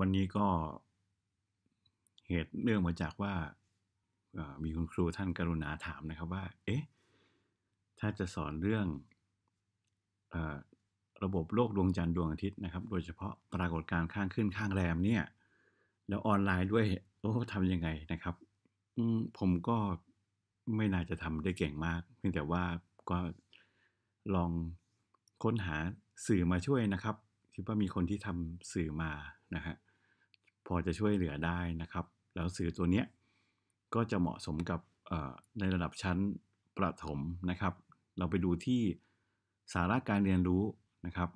วันนี้ก็เหตุเนื่องมาจากว่ามีคุณครูท่านกรุณาถามนะครับว่า เอ๊ะ ถ้าจะสอนเรื่องอระบบโลกดวงจันทร์ดวงอาทิตย์นะครับ โดยเฉพาะปรากฏการณ์ข้างขึ้นข้างแรมเนี่ย แล้วออนไลน์ด้วย โอ้ทำยังไงนะครับผมก็ไม่น่าจะทำได้เก่งมาก เพียงแต่ว่าก็ลองค้นหาสื่อมาช่วยนะครับ คิดว่ามีคนที่ทำสื่อมานะฮะพอจะช่วยเหลือได้นะครับ แล้วสื่อตัวเนี้ยก็จะเหมาะสมกับในระดับชั้นประถมนะครับ เราไปดูที่สาระการเรียนรู้นะครับ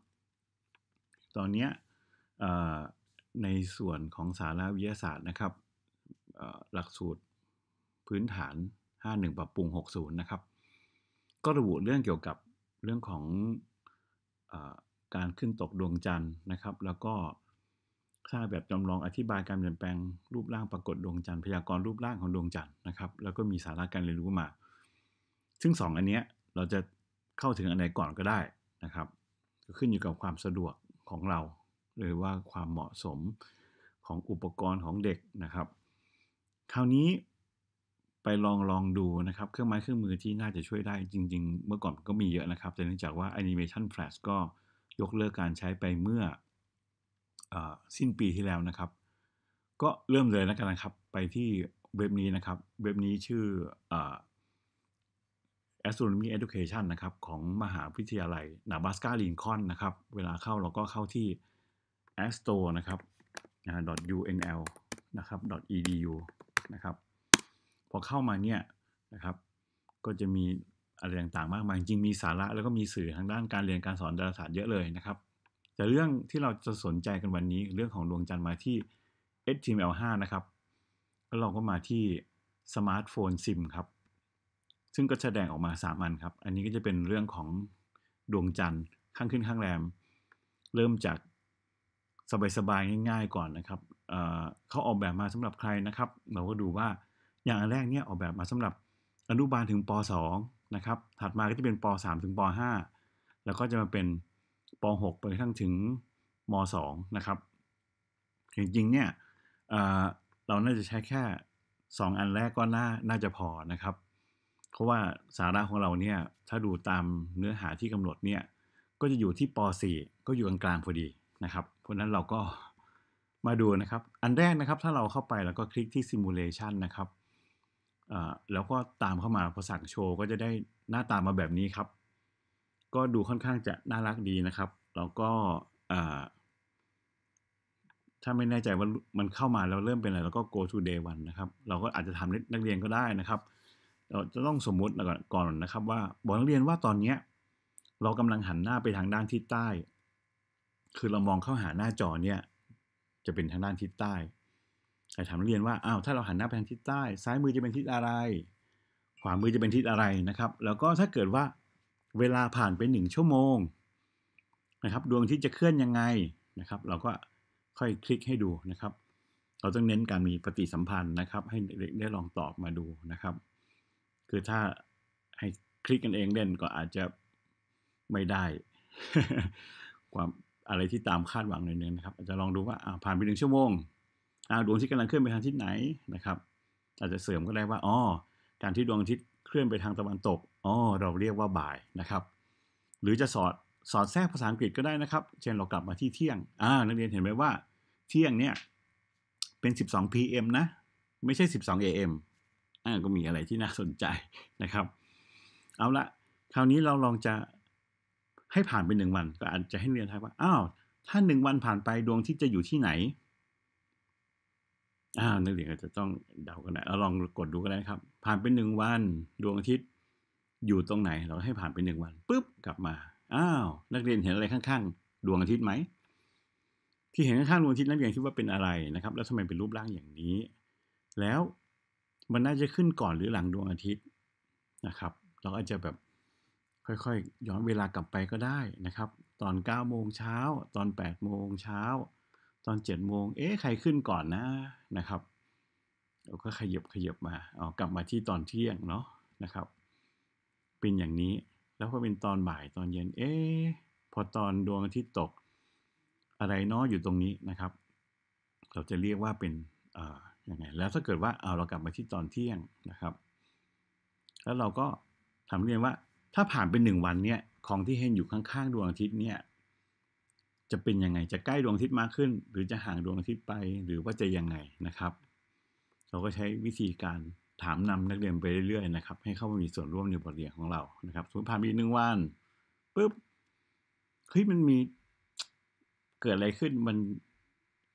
ตอนนี้ในส่วนของสาระวิทยาศาสตร์นะครับ หลักสูตรพื้นฐาน 51 ปรับปรุง60 นะครับ ก็ระบุเรื่องเกี่ยวกับเรื่องของอการขึ้นตกดวงจันทร์นะครับ แล้วก็ค่าแบบจำลองอธิบายการเปลี่ยนแปลงรูปร่างปรากฏดวงจันทร์พยากรณ์รูปร่างของดวงจันทร์นะครับ แล้วก็มีสาระการเรียนรู้มา ซึ่ง 2 อันเนี้ยเราจะเข้าถึงอันไหนก่อนก็ได้นะครับก็ขึ้นอยู่กับความสะดวกของเราหรือว่าความเหมาะสมของอุปกรณ์ของเด็กนะครับคราวนี้ไปลองลองดูนะครับเครื่องไม้เครื่องมือที่น่าจะช่วยได้จริง ๆ เมื่อก่อนก็มีเยอะนะครับแต่เนื่องจากว่า Animation Flash ก็ยกเลิกการใช้ไปเมื่อสิ้นปีที่แล้วนะครับ ก็เริ่มเลยแล้วกันนะครับไปที่เว็บนี้นะครับเว็บนี้ชื่ออ Astronomy Education นะครับ ของมหาวิทยาลัยนาบาสกาลินคอนนะครับ เวลาเข้าเราก็เข้าที่ astro นะครับ .unl นะครับ .edu นะครับพอเข้ามาเนี่ยนะครับ ก็จะมีอะไรต่างๆมากมาย จริงมีสาระแล้วก็มีสื่อทางด้านการเรียนการสอนดาราศาสตร์เยอะเลยนะครับแต่เรื่องที่เราจะสนใจกันวันนี้เรื่องของ ดวงจันทร์มา ที่ HTML5 นะ ครับแล้วเราก็มาที่สมาร์ทโฟนซิมครับ ซึ่งก็แสดงออกมา3อันครับ อันนี้ก็จะเป็นเรื่องของดวงจันทร์ข้างขึ้นข้าง แรม เริ่มจากสบาย สบายง่าย ๆ ก่อนนะครับเเขาออกแบบมา สำหรับใครนะครับ เราก็ดูว่าอย่างแรกเนี่ยออกแบบมาสำหรับอนุบาลถึงป .2 นะครับ ถัดมาก็จะเป็นป .3 ถึงป .5 แล้วก็จะมาเป็นป .6 ไปทั้งถึงม .2 นะครับจริงๆเนี่ยเราน่าจะใช้แค่ 2 อันแรกก็น่าน่าจะพอนะครับ เพราะว่าสาระของเราเนี่ยถ้าดูตามเนื้อหาที่กำหนดเนี่ยก็จะอยู่ที่ป .4 ก็อยู่กลางๆพอดีนะครับ เพราะนั้นเราก็มาดูนะครับ อันแรกนะครับ ถ้าเราเข้าไปแล้วก็คลิกที่ simulation นะครับแล้วก็ตามเข้ามาพอสั่งโชว์ก็จะได้หน้าตามาแบบนี้ครับก็ดูค่อนข้างจะ น่ารักดีนะครับแล้วก็ถ้าไม่แน่ใจว่ามันเข้ามาแล้วเริ่มเป็นอะไรแล้วก็ go to day one นะครับ เราก็อาจจะทำนักเรียนก็ได้นะครับ เราจะต้องสมมุติก่อนนะครับว่า บอกนักเรียนว่าตอนนี้เรากำลังหันหน้าไปทางด้านทิศใต้ คือเรามองเข้าหาหน้าจอเนี่ย จะเป็นทางด้านทิศใต้แต้ถามนักเรียนว่าอ้าวถ้าเราหันหน้าไปทางทิศใต้ ซ้ายมือจะเป็นทิศอะไรขวามือจะเป็นทิศอะไรนะครับ แล้วก็ถ้าเกิดว่าเวลาผ่านไปหนึ่งชั่วโมงนะครับ ดวงที่จะเคลื่อนยังไงนะครับ เราก็ค่อยคลิกให้ดูนะครับ เราต้องเน้นการมีปฏิสัมพันธ์นะครับให้เด็กได้ลองตอบมาดูนะครับ คือถ้าให้คลิกกันเองเล่นก็อาจจะไม่ได้ ความอะไรที่ตามคาดหวังหน่อยนึงนะครับอาจจะลองดูว่าผ่านไปหนึ่งชั่วโมงดวงที่กำลังเคลื่อนไปทางทิศไหนนะครับ อาจจะเสริมก็ได้ว่าอ๋อการที่ดวงอาทิตย์เคลื่อนไปทางตะวันตกอ๋อ เราเรียกว่าบ่ายนะครับ หรือจะสอดสอดแทรกภาษาอังกฤษก็ได้นะครับ เช่นเรากลับมาที่เที่ยงอ่า นักเรียนเห็นไหมว่า เที่ยงเนี่ย เป็น 12 p.m. นะ ไม่ใช่ 12 a.m. อ่าก็มีอะไรที่น่าสนใจนะครับ เอาละคราวนี้เราลองจะให้ผ่านไปหนึ่งวัน ก็อาจจะให้เรียนทายว่า อ้าวถ้าหนึ่งวันผ่านไปดวงที่จะอยู่ที่ไหนอ้าวนักเรียนก็จะต้องเดากันนะเาลองกดดูกันนะครับ ผ่านไปหนึ่งวันดวงอาทิตย์อยู่ตรงไหน เราให้ผ่านไปหนึ่งวันปุ๊บกลับมา อ้าวนักเรียนเห็นอะไรข้างๆดวงอาทิตย์ไหมที่เห็นข้างๆดวงอาทิตย์นักเรียนคิดว่าเป็นอะไรนะครับ แล้วทำไมเป็นรูปร่างอย่างนี้ แล้วมันน่าจะขึ้นก่อนหรือหลังดวงอาทิตย์นะครับ เราอาจจะแบบค่อยๆย้อนเวลากลับไปก็ได้นะครับ ตอน9โมงเช้า ตอน8โมงเช้าตอน7โมงเอ๊ะใครขึ้นก่อนนะนะครับ เราก็ขยับขยับมาเอากลับมาที่ตอนเที่ยงเนาะนะครับเป็นอย่างนี้ แล้วพอเป็นตอนบ่ายตอนเย็นเอ๊พอตอนดวงอาทิตย์ตก อะไรเนาะอยู่ตรงนี้นะครับ เราจะเรียกว่าเป็นเอ่อยังไง แล้วถ้าเกิดว่าเอาเรากลับมาที่ตอนเที่ยงนะครับ แล้วเราก็ทาเรียนว่าถ้าผ่านไปหนึ่งวันเนี่ย ของที่เห็นอยู่ข้างๆดวงอาทิตย์เนี่ย จะเป็นยังไงจะใกล้ดวงอาทิตย์มากขึ้น หรือจะห่างดวงอาทิตย์ไปหรือว่าจะยังไงนะครับ เราก็ใช้วิธีการถามนำนักเรียนไปเรื่อยๆนะครับให้เข้ามามีส่วนร่วมในบทเรียนของเรา นะครับสมมติผ่านไปหนึ่งวันปุ๊บเฮ้ยมันมีเกิดอะไรขึ้นมัน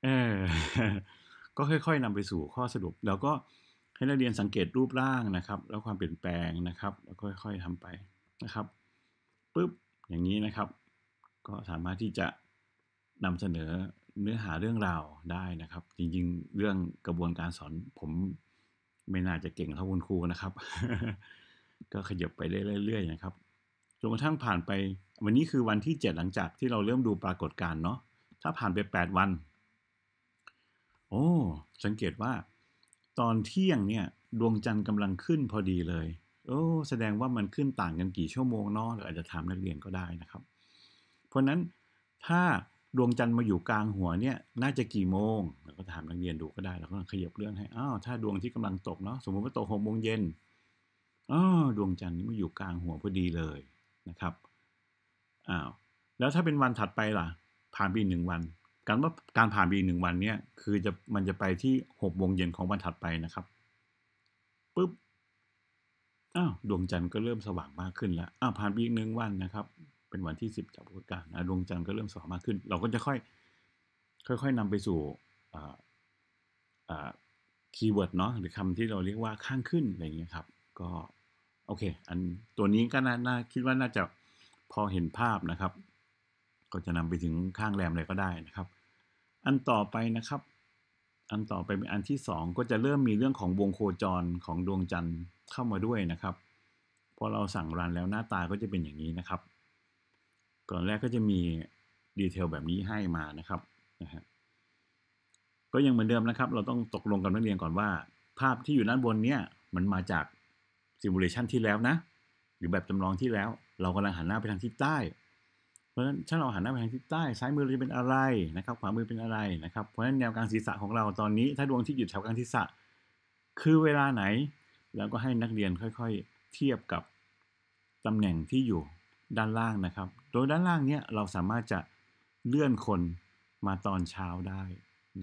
เออก็ค่อยๆ นำไปสู่ข้อสรุปแล้วก็ให้นักเรียนสังเกตรูปร่างนะครับ แล้วความเปลี่ยนแปลงนะครับ แล้วค่อยๆ ทำไปนะครับปุ๊บอย่างนี้นะครับ ก็สามารถที่จะนำเสนอเนื้อหาเรื่องราวได้นะครับ จริงๆเรื่องกระบวนการสอนผมไม่น่าจะเก่งเท่าคุณครูนะครับ ก็ขยับไปเรื่อยๆนะครับ จนกระทั่งผ่านไป วันนี้คือวันที่เจ็ดหลังจากที่เราเริ่มดูปรากฏการณ์เนาะ ถ้าผ่านไปแปดวัน โอ้ สังเกตว่าตอนเที่ยงเนี่ย ดวงจันทร์กำลังขึ้นพอดีเลย โอ้แสดงว่ามันขึ้นต่างกันกี่ชั่วโมงเนาะหรืออาจจะถามนักเรียนก็ได้นะครับ เพราะนั้นถ้าดวงจันทร์มาอยู่กลางหัวเนี่ย น่าจะกี่โมงเราก็ถามนักเรียนดูก็ได้เราก็ขยับเรื่องให้อ้าวถ้าดวงที่กำลังตกเนาะสมมติว่าตกหกโมงเย็นอ้าวดวงจันทร์นี่มาอยู่กลางหัวพอดีเลยนะครับอ้าวแล้วถ้าเป็นวันถัดไปล่ะ ผ่านไปหนึ่งวันการว่าการผ่านไปหนึ่งวันเนี่ย คือจะมันจะไปที่หกโมงเย็นของวันถัดไปนะครับปุ๊บอ้าวดวงจันทร์ก็เริ่มสว่างมากขึ้นแล้วอ้าวผ่านไปอีกหนึ่งวันนะครับเป็นวันที่สิบจากปุากการ์ดวงจันทร์ก็เริ่มสว่างมากขึ้นเราก็จะค่อยค่อยๆนำไปสู่คีย์เวิร์ดเนาะหรือคำที่เราเรียกว่าข้างขึ้นอะไรอย่างเงี้ยครับ ก็โอเค อันตัวนี้ก็น่าคิดว่าน่าจะพอเห็นภาพนะครับ ก็จะนำไปถึงข้างแรมเลยก็ได้นะครับ อันต่อไปนะครับ อันต่อไปเป็นอันที่2ก็จะเริ่มมีเรื่องของวงโคจรของดวงจันทร์เข้ามาด้วยนะครับพอเราสั่งรันแล้วหน้าตาก็จะเป็นอย่างนี้นะครับ่อนแรกก็จะมีดีเทลแบบนี้ให้มานะครับนะฮะก็ยังเหมือนเดิมนะครับ เราต้องตกลงกับนักเรียนก่อนว่า ภาพที่อยู่ด้านบนเนี่ยมันมาจากซิมูเลชันที่แล้วนะหรือแบบจำลองที่แล้ว เรากำลังหันหน้าไปทางทิศใต้ เพราะฉะนั้นถ้าเราหันหน้าไปทางทิศใต้ซ้ายมือจะเป็นอะไรนะครับขวามือเป็นอะไรนะครับ เพราะฉะนั้นแนวกลางศีรษะของเราตอนนี้ ถ้าดวงที่อยู่แถวกลางศีรษะคือเวลาไหน แล้วก็ให้นักเรียนค่อยๆ เทียบกับตำแหน่งที่อยู่ด้านล่างนะครับ โดยด้านล่างเนี้ยเราสามารถจะเลื่อนคนมาตอนเช้าได้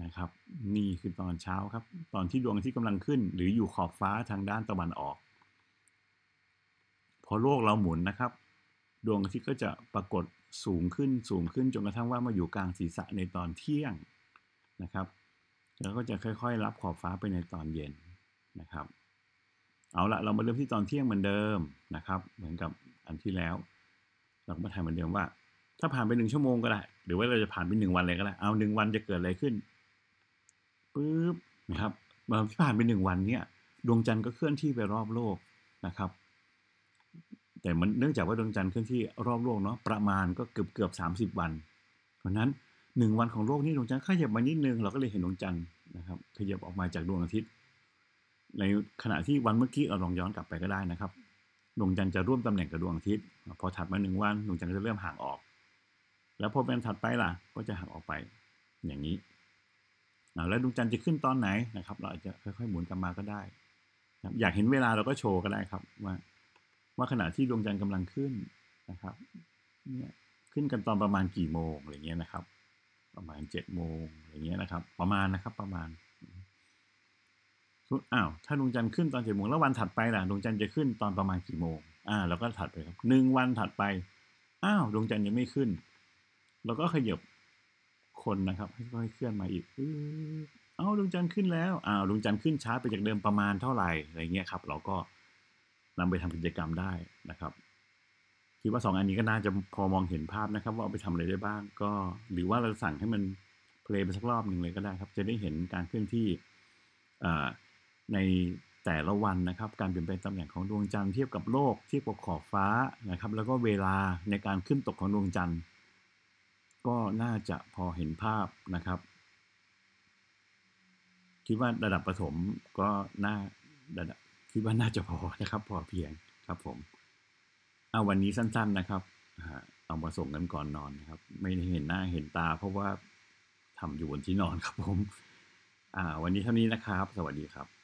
นะครับนี่คือตอนเช้าครับ ตอนที่ดวงอาทิตย์กำลังขึ้น หรืออยู่ขอบฟ้าทางด้านตะวันออก พอโลกเราหมุนนะครับ ดวงอาทิตย์ก็จะปรากฏสูงขึ้นสูงขึ้นจนกระทั่งว่ามาอยู่กลางศีรษะในตอนเที่ยงนะครับ แล้วก็จะค่อยๆรับขอบฟ้าไปในตอนเย็นนะครับ เอาละเรามาเริ่มที่ตอนเที่ยงเหมือนเดิมนะครับ เหมือนกับอันที่แล้วเราก็มาทำเหมือนเดิมว่า ถ้าผ่านไปหนึ่งชั่วโมงก็ได้ หรือว่าเราจะผ่านไปหนึ่งวันเลยก็ได้เอาหนึ่งวันจะเกิดอะไรขึ้นปุ๊บนะครับมื่ผ่านไปหนึ่งวันเนี่ยดวงจันทร์ก็เคลื่อนที่ไปรอบโลกนะครับ แต่มันเนื่องจากว่าดวงจันทร์เคลื่อนที่รอบโลกเนาะประมาณก็เกือบเกือบสามสิบวัน เพราะนั้นหนึ่งวันของโลกนี้ดวงจันทร์ขยับมานิดนึงเราก็เลยเห็นดวงจันทร์นะครับขยับออกมาจากดวงอาทิตย์ ในขณะที่วันเมื่อกี้เราลองย้อนกลับไปก็ได้นะครับดวงจันทร์จะร่วมตำแหน่งกับดวงอาทิตย์พอถัดมาหนึ่งวันดวงจันทร์จะเริ่มห่างออก แล้วพอเป็นถัดไปล่ะ ก็จะห่างออกไปอย่างนี้ แล้วดวงจันทร์จะขึ้นตอนไหนนะครับ เราอาจจะค่อยๆหมุนกลับมาก็ได้อยากเห็นเวลาเราก็โชว์ก็ได้ครับ ว่าว่าขณะที่ดวงจันทร์กำลังขึ้นนะครับเนี่ยขึ้นกันตอนประมาณกี่โมงอะไรเงี้ยนะครับ ประมาณเจ็ดโมงอะไรเงี้ยนะครับ ประมาณนะครับประมาณอ้าวถ้าดวงจันทร์ขึ้นตอนเจ็ดโมงแล้ววันถัดไปล่ะดวงจันทร์จะขึ้นตอนประมาณกี่โมง อ่าเราก็ถัดไปครับหนึ่งวันถัดไปอ้าวดวงจันทร์ยังไม่ขึ้นเราก็ขยับคนนะครับค่อยเคลื่อนมาอีกอ้าวดวงจันทร์ขึ้นแล้วอ้าวดวงจันทร์ขึ้นช้าไปจากเดิมประมาณเท่าไหร่อะไรเงี้ยครับเราก็นำไปทำกิจกรรมได้นะครับ คิดว่าสองอันนี้ก็น่าจะพอมองเห็นภาพนะครับว่าเอาไปทำอะไรได้บ้าง ก็หรือว่าเราสั่งให้มันเพลย์ไปสักรอบหนึ่งเลยก็ได้ ครับ จะได้เห็นการเคลื่อนที่ อ่าในแต่ละวันนะครับ การเปลี่ยนแปลงตำแหน่งของดวงจันทร์เทียบกับโลกเทียบกับขอบฟ้านะครับ แล้วก็เวลาในการขึ้นตกของดวงจันทร์ ก็น่าจะพอเห็นภาพนะครับคิดว่าระดับประถมก็น่าระดับคิดว่าน่าจะพอนะครับ พอเพียงครับผมเอาวันนี้สั้น ๆนะครับเอามาส่งกันก่อนนอนนะครับ ไม่ได้เห็นหน้าเห็นตา เพราะว่าทำอยู่บนที่นอนครับผม อ่า วันนี้เท่านี้นะครับ สวัสดีครับ